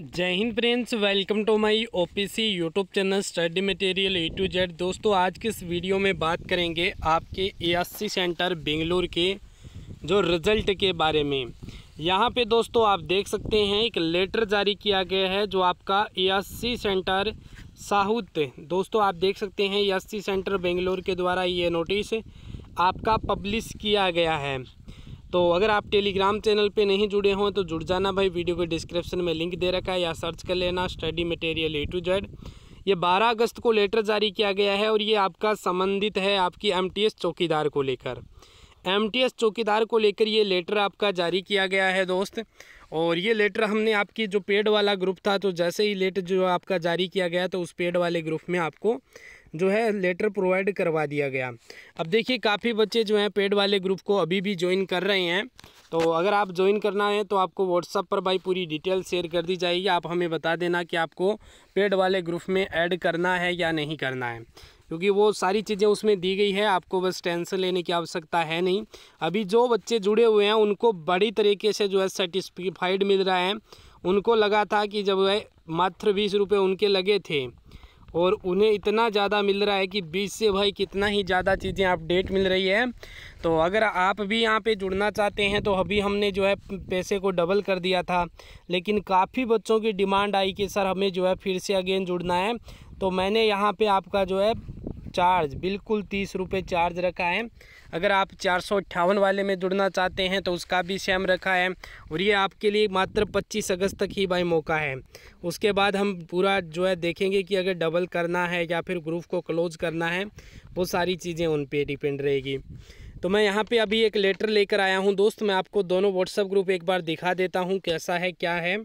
जय हिंद friends welcome to my OPC YouTube channel study material A to Z दोस्तों आज के इस वीडियो में बात करेंगे आपके एएससी सेंटर बेंगलोर के जो रिजल्ट के बारे में यहाँ पे दोस्तों आप देख सकते हैं एक लेटर जारी किया गया है जो आपका एएससी सेंटर साहूत दोस्तों आप देख सकते हैं ए सेंटर बेंगलोर के द्वारा ये नोटिस आपका पब्लिश किया गया है तो अगर आप टेलीग्राम चैनल पे नहीं जुड़े हों तो जुड़ जाना भाई वीडियो के डिस्क्रिप्शन में लिंक दे रखा है या सर्च कर लेना study material A to Z ये 12 अगस्त को लेटर जारी किया गया है और ये आपका संबंधित है आपकी एमटीएस चौकीदार को लेकर एमटीएस चौकीदार को लेकर ये लेटर आपका जारी किया गया है दोस्त और ये लेटर हमने आपकी जो पेड वाला ग्रुप था तो जैसे ही लेटर जो आपका जारी किया गया तो उस पेड वाले ग्रुप में आपको जो है लेटर प्रोवाइड करवा दिया गया अब देखिए काफ़ी बच्चे जो हैं पेड वाले ग्रुप को अभी भी ज्वाइन कर रहे हैं तो अगर आप ज्वाइन करना है तो आपको व्हाट्सअप पर भाई पूरी डिटेल शेयर कर दी जाएगी आप हमें बता देना कि आपको पेड वाले ग्रुप में ऐड करना है या नहीं करना है क्योंकि वो सारी चीज़ें उसमें दी गई है आपको बस टेंशन लेने की आवश्यकता है नहीं अभी जो बच्चे जुड़े हुए हैं उनको बड़ी तरीके से जो है सर्टिस्फाइड मिल रहा है उनको लगा था कि जब वह मात्र बीस रुपये उनके लगे थे और उन्हें इतना ज़्यादा मिल रहा है कि बीच से भाई कितना ही ज़्यादा चीज़ें अपडेट मिल रही है तो अगर आप भी यहाँ पे जुड़ना चाहते हैं तो अभी हमने जो है पैसे को डबल कर दिया था लेकिन काफ़ी बच्चों की डिमांड आई कि सर हमें जो है फिर से अगेन जुड़ना है तो मैंने यहाँ पे आपका जो है चार्ज बिल्कुल तीस रुपये चार्ज रखा है अगर आप चार सौ अट्ठावन वाले में जुड़ना चाहते हैं तो उसका भी सेम रखा है और ये आपके लिए मात्र पच्चीस अगस्त तक ही भाई मौका है उसके बाद हम पूरा जो है देखेंगे कि अगर डबल करना है या फिर ग्रुप को क्लोज करना है वो सारी चीज़ें उन पर डिपेंड रहेगी तो मैं यहाँ पे अभी एक लेटर लेकर आया हूँ दोस्त मैं आपको दोनों व्हाट्सअप ग्रुप एक बार दिखा देता हूँ कैसा है क्या है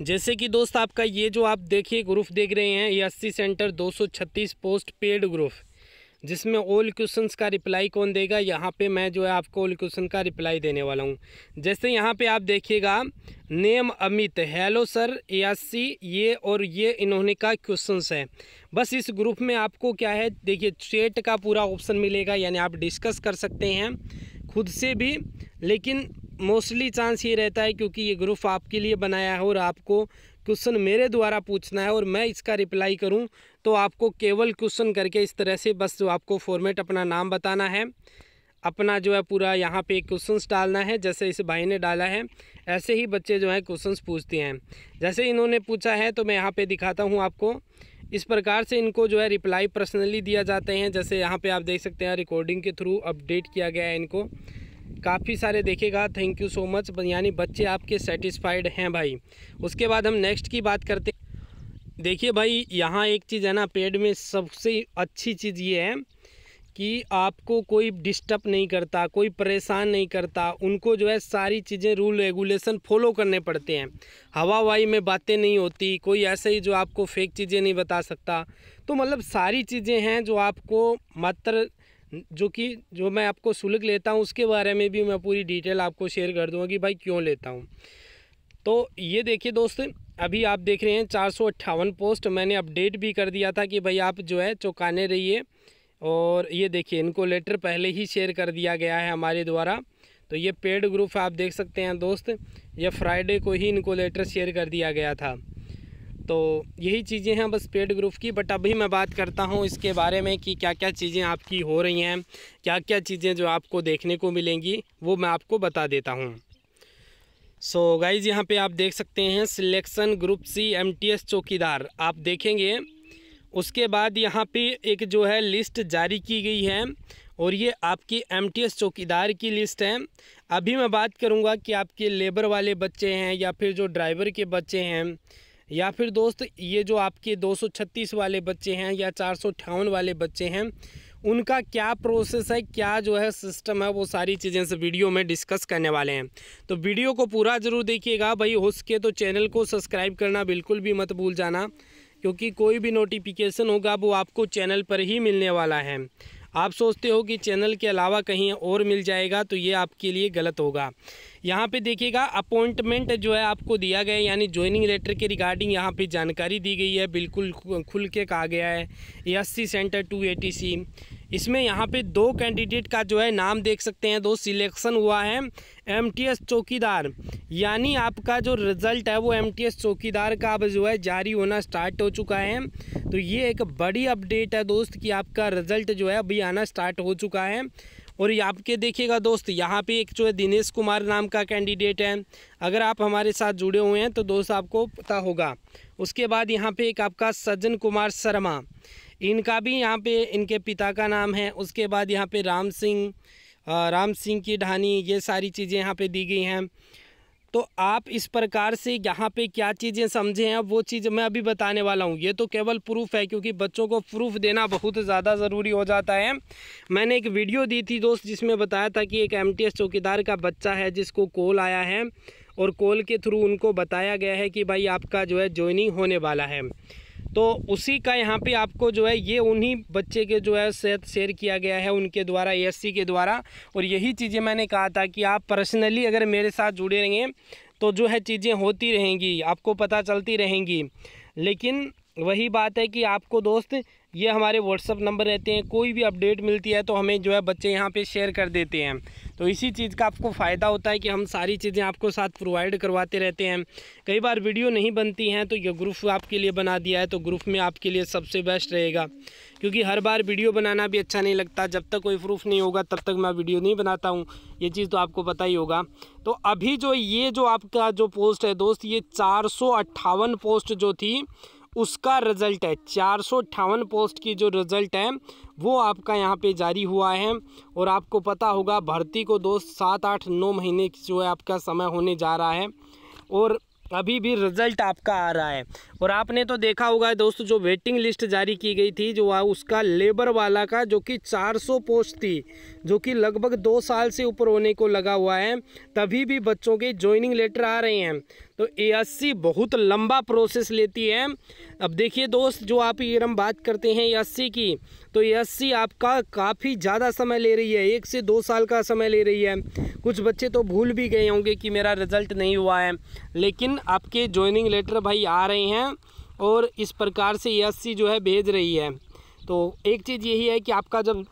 जैसे कि दोस्त आपका ये जो आप देखिए ग्रुप देख रहे हैं ये अस्सी सेंटर 236 पोस्ट पेड ग्रुप जिसमें ओल क्वेश्चंस का रिप्लाई कौन देगा यहाँ पे मैं जो है आपको ओल क्वेश्चन का रिप्लाई देने वाला हूँ जैसे यहाँ पे आप देखिएगा नेम अमित हेलो सर ए ये और ये इन्होंने का क्वेश्चंस है बस इस ग्रुप में आपको क्या है देखिए चेट का पूरा ऑप्शन मिलेगा यानी आप डिस्कस कर सकते हैं खुद से भी लेकिन मोस्टली चांस ये रहता है क्योंकि ये ग्रुप आपके लिए बनाया है और आपको क्वेश्चन मेरे द्वारा पूछना है और मैं इसका रिप्लाई करूं तो आपको केवल क्वेश्चन करके इस तरह से बस जो आपको फॉर्मेट अपना नाम बताना है अपना जो है पूरा यहाँ पे क्वेश्चंस डालना है जैसे इस भाई ने डाला है ऐसे ही बच्चे जो है क्वेश्चंस पूछते हैं जैसे इन्होंने पूछा है तो मैं यहाँ पे दिखाता हूँ आपको इस प्रकार से इनको जो है रिप्लाई पर्सनली दिया जाते हैं जैसे यहाँ पे आप देख सकते हैं रिकॉर्डिंग के थ्रू अपडेट किया गया है इनको काफ़ी सारे देखेगा थैंक यू सो मच यानी बच्चे आपके सेटिस्फाइड हैं भाई उसके बाद हम नेक्स्ट की बात करते देखिए भाई यहाँ एक चीज़ है ना पेड़ में सबसे अच्छी चीज़ ये है कि आपको कोई डिस्टर्ब नहीं करता कोई परेशान नहीं करता उनको जो है सारी चीज़ें रूल रेगुलेशन फॉलो करने पड़ते हैं हवा हवाई में बातें नहीं होती कोई ऐसे ही जो आपको फेक चीज़ें नहीं बता सकता तो मतलब सारी चीज़ें हैं जो आपको मात्र जो कि जो मैं आपको शुल्क लेता हूँ उसके बारे में भी मैं पूरी डिटेल आपको शेयर कर दूँगा कि भाई क्यों लेता हूँ तो ये देखिए दोस्त अभी आप देख रहे हैं चार पोस्ट मैंने अपडेट भी कर दिया था कि भाई आप जो है चौकाने रहिए और ये देखिए इनको लेटर पहले ही शेयर कर दिया गया है हमारे द्वारा तो ये पेड ग्रुप आप देख सकते हैं दोस्त ये फ्राइडे को ही इनको लेटर शेयर कर दिया गया था तो यही चीज़ें हैं बस पेड ग्रुप की बट अभी मैं बात करता हूँ इसके बारे में कि क्या क्या चीज़ें आपकी हो रही हैं क्या क्या चीज़ें जो आपको देखने को मिलेंगी वो मैं आपको बता देता हूँ सो so, गाइज यहाँ पे आप देख सकते हैं सिलेक्शन ग्रुप सी एमटीएस चौकीदार आप देखेंगे उसके बाद यहाँ पे एक जो है लिस्ट जारी की गई है और ये आपकी एम चौकीदार की लिस्ट है अभी मैं बात करूँगा कि आपके लेबर वाले बच्चे हैं या फिर जो ड्राइवर के बच्चे हैं या फिर दोस्त ये जो आपके 236 वाले बच्चे हैं या चार वाले बच्चे हैं उनका क्या प्रोसेस है क्या जो है सिस्टम है वो सारी चीज़ें से वीडियो में डिस्कस करने वाले हैं तो वीडियो को पूरा ज़रूर देखिएगा भाई हो सके तो चैनल को सब्सक्राइब करना बिल्कुल भी मत भूल जाना क्योंकि कोई भी नोटिफिकेशन होगा वो आपको चैनल पर ही मिलने वाला है आप सोचते हो कि चैनल के अलावा कहीं और मिल जाएगा तो ये आपके लिए गलत होगा यहाँ पे देखिएगा अपॉइंटमेंट जो है आपको दिया गया है यानी ज्वाइनिंग लेटर के रिगार्डिंग यहाँ पे जानकारी दी गई है बिल्कुल खुल के कहा गया है ए सेंटर टू ए इसमें यहाँ पे दो कैंडिडेट का जो है नाम देख सकते हैं दो सिलेक्शन हुआ है एमटीएस चौकीदार यानी आपका जो रिजल्ट है वो एमटीएस चौकीदार का अब जो है जारी होना स्टार्ट हो चुका है तो ये एक बड़ी अपडेट है दोस्त कि आपका रिजल्ट जो है अभी आना स्टार्ट हो चुका है और ये आपके देखिएगा दोस्त यहाँ पे एक जो है दिनेश कुमार नाम का कैंडिडेट है अगर आप हमारे साथ जुड़े हुए हैं तो दोस्त आपको पता होगा उसके बाद यहाँ पे एक आपका सज्जन कुमार शर्मा इनका भी यहाँ पे इनके पिता का नाम है उसके बाद यहाँ पे राम सिंह राम सिंह की ढानी ये सारी चीज़ें यहाँ पे दी गई हैं तो आप इस प्रकार से यहाँ पे क्या चीज़ें समझे हैं वो चीज़ मैं अभी बताने वाला हूँ ये तो केवल प्रूफ है क्योंकि बच्चों को प्रूफ देना बहुत ज़्यादा ज़रूरी हो जाता है मैंने एक वीडियो दी थी दोस्त जिसमें बताया था कि एक एम चौकीदार का बच्चा है जिसको कॉल आया है और कॉल के थ्रू उनको बताया गया है कि भाई आपका जो है ज्वाइनिंग होने वाला है तो उसी का यहाँ पे आपको जो है ये उन्हीं बच्चे के जो है सेहत शेयर किया गया है उनके द्वारा ए के द्वारा और यही चीज़ें मैंने कहा था कि आप पर्सनली अगर मेरे साथ जुड़े रहेंगे तो जो है चीज़ें होती रहेंगी आपको पता चलती रहेंगी लेकिन वही बात है कि आपको दोस्त ये हमारे व्हाट्सअप नंबर रहते हैं कोई भी अपडेट मिलती है तो हमें जो है बच्चे यहाँ पे शेयर कर देते हैं तो इसी चीज़ का आपको फ़ायदा होता है कि हम सारी चीज़ें आपको साथ प्रोवाइड करवाते रहते हैं कई बार वीडियो नहीं बनती हैं तो ये ग्रुप आपके लिए बना दिया है तो ग्रुप में आपके लिए सबसे बेस्ट रहेगा क्योंकि हर बार वीडियो बनाना भी अच्छा नहीं लगता जब तक कोई प्रूफ नहीं होगा तब तक मैं वीडियो नहीं बनाता हूँ ये चीज़ तो आपको पता ही होगा तो अभी जो ये जो आपका जो पोस्ट है दोस्त ये चार पोस्ट जो थी उसका रिज़ल्ट है चार सौ पोस्ट की जो रिज़ल्ट है वो आपका यहाँ पे जारी हुआ है और आपको पता होगा भर्ती को दोस्त सात आठ नौ महीने की जो है आपका समय होने जा रहा है और अभी भी रिज़ल्ट आपका आ रहा है और आपने तो देखा होगा दोस्तों जो वेटिंग लिस्ट जारी की गई थी जो उसका लेबर वाला का जो कि 400 पोस्ट थी जो कि लगभग दो साल से ऊपर होने को लगा हुआ है तभी भी बच्चों के ज्वाइनिंग लेटर आ रहे हैं तो ए बहुत लंबा प्रोसेस लेती है अब देखिए दोस्त जो आप ये हम बात करते हैं ए की तो ए आपका काफ़ी ज़्यादा समय ले रही है एक से दो साल का समय ले रही है कुछ बच्चे तो भूल भी गए होंगे कि मेरा रिज़ल्ट नहीं हुआ है लेकिन आपके ज्वाइनिंग लेटर भाई आ रहे हैं और इस प्रकार से सी जो है भेज रही है तो एक चीज़ यही है कि आपका जब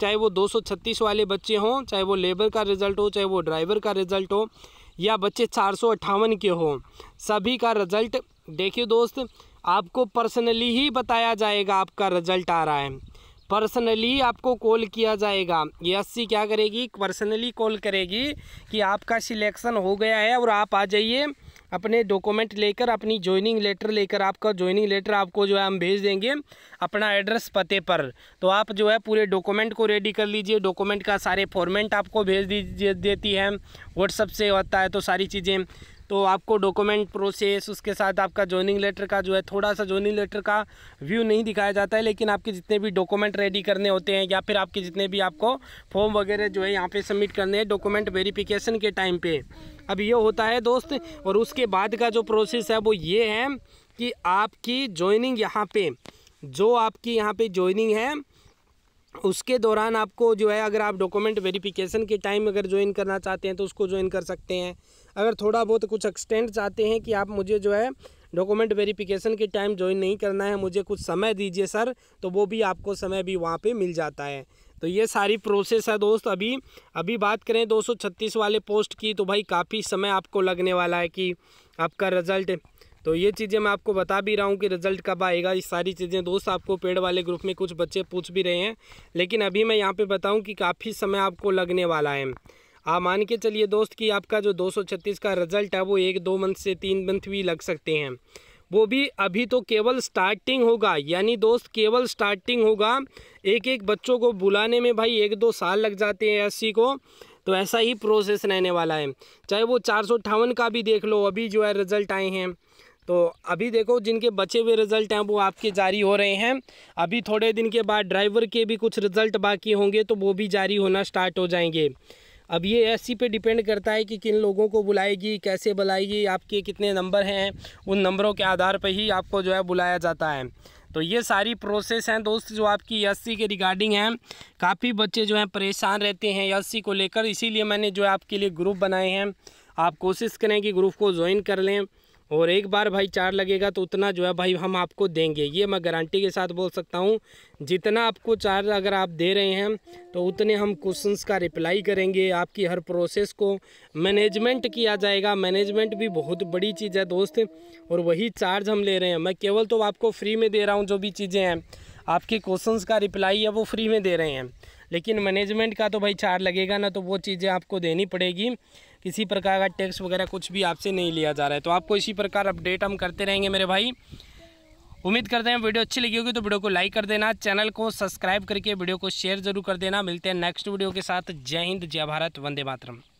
चाहे वो 236 वाले बच्चे हों चाहे वो लेबर का रिज़ल्ट हो चाहे वो ड्राइवर का रिज़ल्ट हो या बच्चे चार के हों सभी का रिज़ल्ट देखिए दोस्त आपको पर्सनली ही बताया जाएगा आपका रिज़ल्ट आ रहा है पर्सनली आपको कॉल किया जाएगा एससी क्या करेगी पर्सनली कॉल करेगी कि आपका सिलेक्शन हो गया है और आप आ जाइए अपने डॉक्यूमेंट लेकर अपनी ज्वाइनिंग लेटर लेकर आपका ज्वाइनिंग लेटर आपको जो है हम भेज देंगे अपना एड्रेस पते पर तो आप जो है पूरे डॉक्यूमेंट को रेडी कर लीजिए डॉक्यूमेंट का सारे फॉर्मेट आपको भेज दीजिए देती है व्हाट्सअप से होता है तो सारी चीज़ें तो आपको डॉक्यूमेंट प्रोसेस उसके साथ आपका ज्वाइनिंग लेटर का जो है थोड़ा सा ज्वाइनिंग लेटर का व्यू नहीं दिखाया जाता है लेकिन आपके जितने भी डॉक्यूमेंट रेडी करने होते हैं या फिर आपके जितने भी आपको फॉर्म वगैरह जो है यहाँ पे सबमिट करने हैं डॉक्यूमेंट वेरिफिकेशन के टाइम पे अब ये होता है दोस्त और उसके बाद का जो प्रोसेस है वो ये है कि आपकी जॉइनिंग यहाँ पे जो आपकी यहाँ पे जॉइनिंग है उसके दौरान आपको जो है अगर आप डॉक्यूमेंट वेरिफिकेशन के टाइम अगर ज्वाइन करना चाहते हैं तो उसको ज्वाइन कर सकते हैं अगर थोड़ा बहुत कुछ एक्सटेंड चाहते हैं कि आप मुझे जो है डॉक्यूमेंट वेरिफिकेशन के टाइम ज्वाइन नहीं करना है मुझे कुछ समय दीजिए सर तो वो भी आपको समय भी वहाँ पर मिल जाता है तो ये सारी प्रोसेस है दोस्त अभी अभी बात करें 236 वाले पोस्ट की तो भाई काफ़ी समय आपको लगने वाला है कि आपका रिज़ल्ट तो ये चीज़ें मैं आपको बता भी रहा हूँ कि रिज़ल्ट कब आएगा ये सारी चीज़ें दोस्त आपको पेड़ वाले ग्रुप में कुछ बच्चे पूछ भी रहे हैं लेकिन अभी मैं यहाँ पे बताऊँ कि काफ़ी समय आपको लगने वाला है आप मान के चलिए दोस्त कि आपका जो 236 का रिजल्ट है वो एक दो मंथ से तीन मंथ भी लग सकते हैं वो भी अभी तो केवल स्टार्टिंग होगा यानी दोस्त केवल स्टार्टिंग होगा एक एक बच्चों को बुलाने में भाई एक दो साल लग जाते हैं एस को तो ऐसा ही प्रोसेस रहने वाला है चाहे वो चार का भी देख लो अभी जो है रिज़ल्ट आए हैं तो अभी देखो जिनके बचे हुए रिज़ल्ट हैं वो आपके जारी हो रहे हैं अभी थोड़े दिन के बाद ड्राइवर के भी कुछ रिज़ल्ट बाकी होंगे तो वो भी जारी होना स्टार्ट हो जाएंगे अब ये एससी पे डिपेंड करता है कि किन लोगों को बुलाएगी कैसे बुलाएगी आपके कितने नंबर हैं उन नंबरों के आधार पर ही आपको जो है बुलाया जाता है तो ये सारी प्रोसेस हैं दोस्त जो आपकी एस के रिगार्डिंग हैं काफ़ी बच्चे जो हैं परेशान रहते हैं एस को लेकर इसीलिए मैंने जो है आपके लिए ग्रुप बनाए हैं आप कोशिश करें कि ग्रुप को ज्वाइन कर लें और एक बार भाई चार लगेगा तो उतना जो है भाई हम आपको देंगे ये मैं गारंटी के साथ बोल सकता हूँ जितना आपको चार्ज अगर आप दे रहे हैं तो उतने हम क्वेश्चंस का रिप्लाई करेंगे आपकी हर प्रोसेस को मैनेजमेंट किया जाएगा मैनेजमेंट भी बहुत बड़ी चीज़ है दोस्त और वही चार्ज हम ले रहे हैं मैं केवल तो आपको फ्री में दे रहा हूँ जो भी चीज़ें हैं आपके क्वेश्चंस का रिप्लाई है वो फ्री में दे रहे हैं लेकिन मैनेजमेंट का तो भाई चार लगेगा ना तो वो चीज़ें आपको देनी पड़ेगी किसी प्रकार का टैक्स वगैरह कुछ भी आपसे नहीं लिया जा रहा है तो आपको इसी प्रकार अपडेट हम करते रहेंगे मेरे भाई उम्मीद करते हैं वीडियो अच्छी लगी होगी तो वीडियो को लाइक कर देना चैनल को सब्सक्राइब करके वीडियो को शेयर जरूर कर देना मिलते हैं नेक्स्ट वीडियो के साथ जय हिंद जय भारत वंदे मातरम